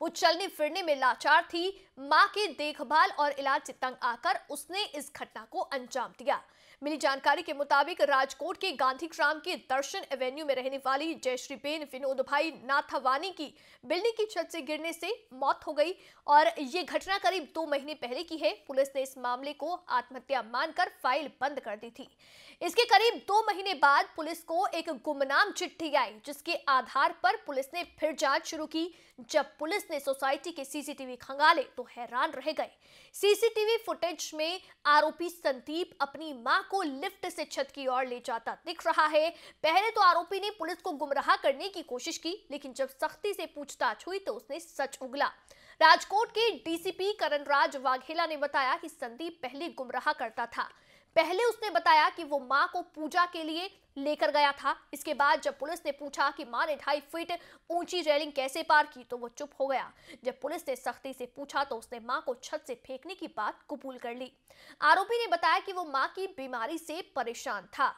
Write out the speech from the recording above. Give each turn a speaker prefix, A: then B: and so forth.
A: वो चलने फिरने में लाचार थी मां की देखभाल और इलाज से तंग आकर उसने इस घटना को अंजाम दिया मिली जानकारी के मुताबिक राजकोट के गांधी ग्राम के दर्शन एवेन्यू में रहने वाली जयश्रीबेन विनोद भाई नाथावानी की बिल्डिंग की छत से गिरने से मौत हो गई और ये घटना करीब दो महीने पहले की है पुलिस ने इस मामले को आत्महत्या मानकर फाइल बंद कर दी थी इसके करीब दो महीने बाद पुलिस को एक गुमनाम चिट्ठी आई जिसके आधार पर पुलिस ने फिर जांच शुरू की जब पुलिस पुलिस ने सोसाइटी के सीसीटीवी खंगाले तो हैरान रह गए सीसीटीवी फुटेज में आरोपी संदीप अपनी मां को लिफ्ट से छत की ओर ले जाता दिख रहा है पहले तो आरोपी ने पुलिस को गुमराह करने की कोशिश की लेकिन जब सख्ती से पूछताछ हुई तो उसने सच उगला राजकोट के डीसीपी करण राज वाघेला ने बताया कि संदीप पहले गुमराह करता था पहले उसने बताया कि वो मां को पूजा के लिए लेकर गया था इसके बाद जब पुलिस ने पूछा कि मां ने ढाई फीट ऊंची रेलिंग कैसे पार की तो वो चुप हो गया जब पुलिस ने सख्ती से पूछा तो उसने मां को छत से फेंकने की बात कबूल कर ली आरोपी ने बताया कि वो मां की बीमारी से परेशान था